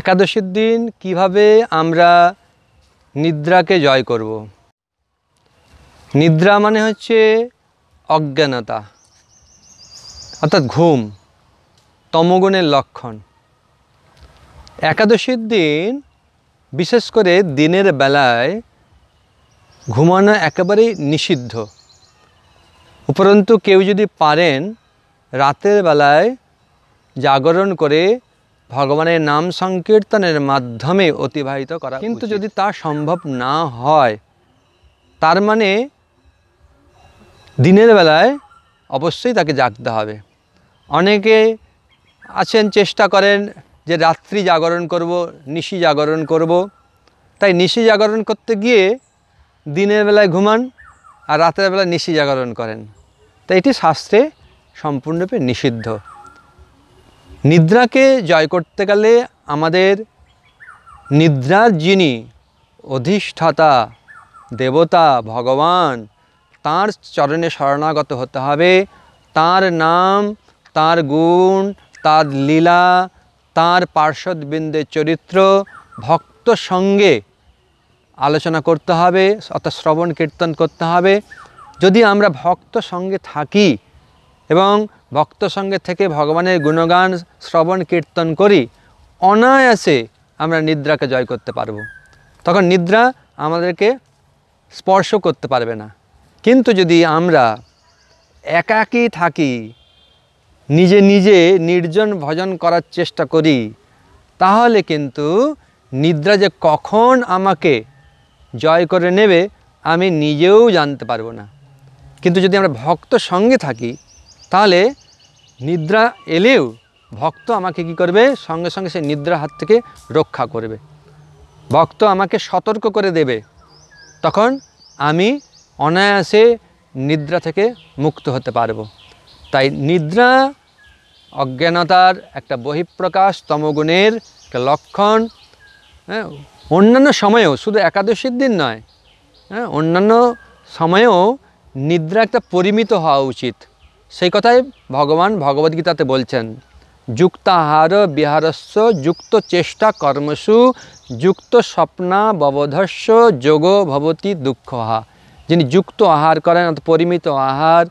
একাদশীর দিন কিভাবে আমরা নিদ্রাকে জয় করব। নিদ্রা মানে হচ্ছে অজ্ঞানতা অর্থাৎ ঘুম তমগুণের লক্ষণ একাদশীর দিন বিশেষ করে দিনের বেলায় ঘুমানো একেবারেই নিষিদ্ধ উপরন্তু কেউ যদি পারেন রাতের বেলায় জাগরণ করে ভগবানের নাম সংকীর্তনের মাধ্যমে অতিবাহিত করা কিন্তু যদি তা সম্ভব না হয় তার মানে দিনের বেলায় অবশ্যই তাকে জাগতে হবে অনেকে আছেন চেষ্টা করেন যে রাত্রি জাগরণ করব নিশি জাগরণ করব তাই নিশি জাগরণ করতে গিয়ে দিনের বেলায় ঘুমান আর রাতের বেলায় নিশি জাগরণ করেন তাই এটি শাস্ত্রে সম্পূর্ণরূপে নিষিদ্ধ নিদ্রাকে জয় করতে গেলে আমাদের নিদ্রার যিনি অধিষ্ঠাতা দেবতা ভগবান তার চরণে শরণাগত হতে হবে তার নাম তার গুণ তার লীলা তার পার্শ্বদবৃন্দের চরিত্র ভক্ত সঙ্গে আলোচনা করতে হবে অর্থাৎ শ্রবণ কীর্তন করতে হবে যদি আমরা ভক্ত সঙ্গে থাকি এবং ভক্ত সঙ্গে থেকে ভগবানের গুণগান শ্রবণ কীর্তন করি অনায়াসে আমরা নিদ্রাকে জয় করতে পারব তখন নিদ্রা আমাদেরকে স্পর্শ করতে পারবে না কিন্তু যদি আমরা একাকি থাকি নিজে নিজে নির্জন ভজন করার চেষ্টা করি তাহলে কিন্তু নিদ্রা যে কখন আমাকে জয় করে নেবে আমি নিজেও জানতে পারবো না কিন্তু যদি আমরা ভক্ত সঙ্গে থাকি তাহলে নিদ্রা এলেও ভক্ত আমাকে কি করবে সঙ্গে সঙ্গে সে নিদ্রা হাত থেকে রক্ষা করবে ভক্ত আমাকে সতর্ক করে দেবে তখন আমি অনায়াসে নিদ্রা থেকে মুক্ত হতে পারব তাই নিদ্রা অজ্ঞানতার একটা বহিঃপ্রকাশ তমগুণের একটা লক্ষণ হ্যাঁ অন্যান্য সময়েও শুধু একাদশীর দিন নয় হ্যাঁ অন্যান্য সময়েও নিদ্রা একটা পরিমিত হওয়া উচিত সেই কথাই ভগবান ভগবদ্গীতাতে বলছেন যুক্তাহার বিহারস্য যুক্ত চেষ্টা কর্মসু যুক্ত স্বপ্না ববধস্য যোগ ভবতী দুঃখহা যিনি যুক্ত আহার করেন অর্থাৎ পরিমিত আহার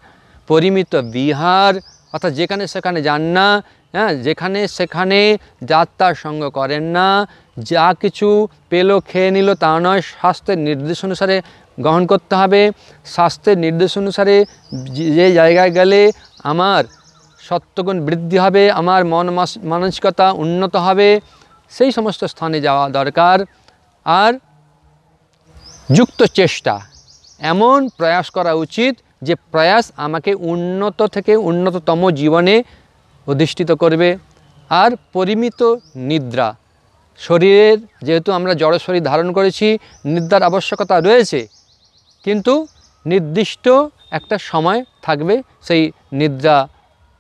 পরিমিত বিহার অর্থাৎ যেখানে সেখানে যান না হ্যাঁ যেখানে সেখানে যাত্রার সঙ্গ করেন না যা কিছু পেলো খেয়ে নিল তা নয় স্বাস্থ্যের নির্দেশ অনুসারে গ্রহণ করতে হবে স্বাস্থ্যের নির্দেশ অনুসারে যে জায়গায় গেলে আমার সত্যগুণ বৃদ্ধি হবে আমার মন মানসিকতা উন্নত হবে সেই সমস্ত স্থানে যাওয়া দরকার আর যুক্ত চেষ্টা এমন প্রয়াস করা উচিত যে প্রয়াস আমাকে উন্নত থেকে উন্নততম জীবনে অধিষ্ঠিত করবে আর পরিমিত নিদ্রা শরীরের যেহেতু আমরা জড় শরীর ধারণ করেছি নিদ্রার আবশ্যকতা রয়েছে কিন্তু নির্দিষ্ট একটা সময় থাকবে সেই নিদ্রা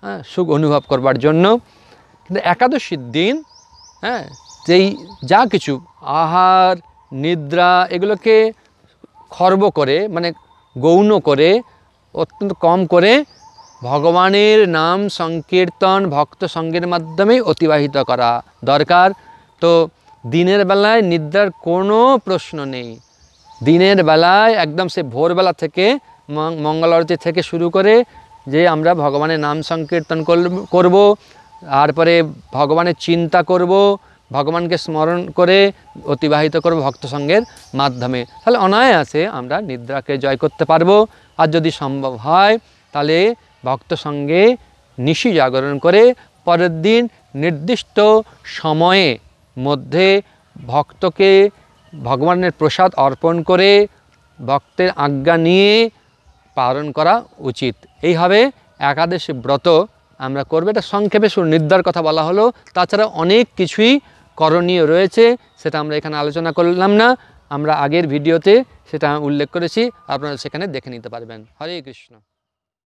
হ্যাঁ, সুখ অনুভব করবার জন্য কিন্তু একাদশীর দিন হ্যাঁ যেই যা কিছু আহার নিদ্রা এগুলোকে খর্ব করে মানে গৌণ করে অত্যন্ত কম করে ভগবানের নাম সংকীর্তন ভক্ত সঙ্গের মাধ্যমে অতিবাহিত করা দরকার তো দিনের বেলায় নিদ্রার কোনো প্রশ্ন নেই দিনের বেলায় একদম সে ভোরবেলা থেকে মঙ্গলারতি থেকে শুরু করে যে আমরা ভগবানের নাম সংকীর্তন করব তারপরে ভগবানের চিন্তা করব ভগবানকে স্মরণ করে অতিবাহিত করব ভক্ত সঙ্গের মাধ্যমে তাহলে অনায়াসে আমরা নিদ্রাকে জয় করতে পারবো আর যদি সম্ভব হয় তাহলে ভক্ত সঙ্গে নিশি জাগরণ করে পরের দিন নির্দিষ্ট সময়ে মধ্যে ভক্তকে ভগবানের প্রসাদ অর্পণ করে ভক্তের আজ্ঞা নিয়ে পালন করা উচিত এইভাবে হবে একাদশী ব্রত আমরা করবো এটা সংক্ষেপে সুনির্ধার কথা বলা হলো তাছাড়া অনেক কিছুই করণীয় রয়েছে সেটা আমরা এখানে আলোচনা করলাম না আমরা আগের ভিডিওতে সেটা উল্লেখ করেছি আপনারা সেখানে দেখে নিতে পারবেন হরে কৃষ্ণ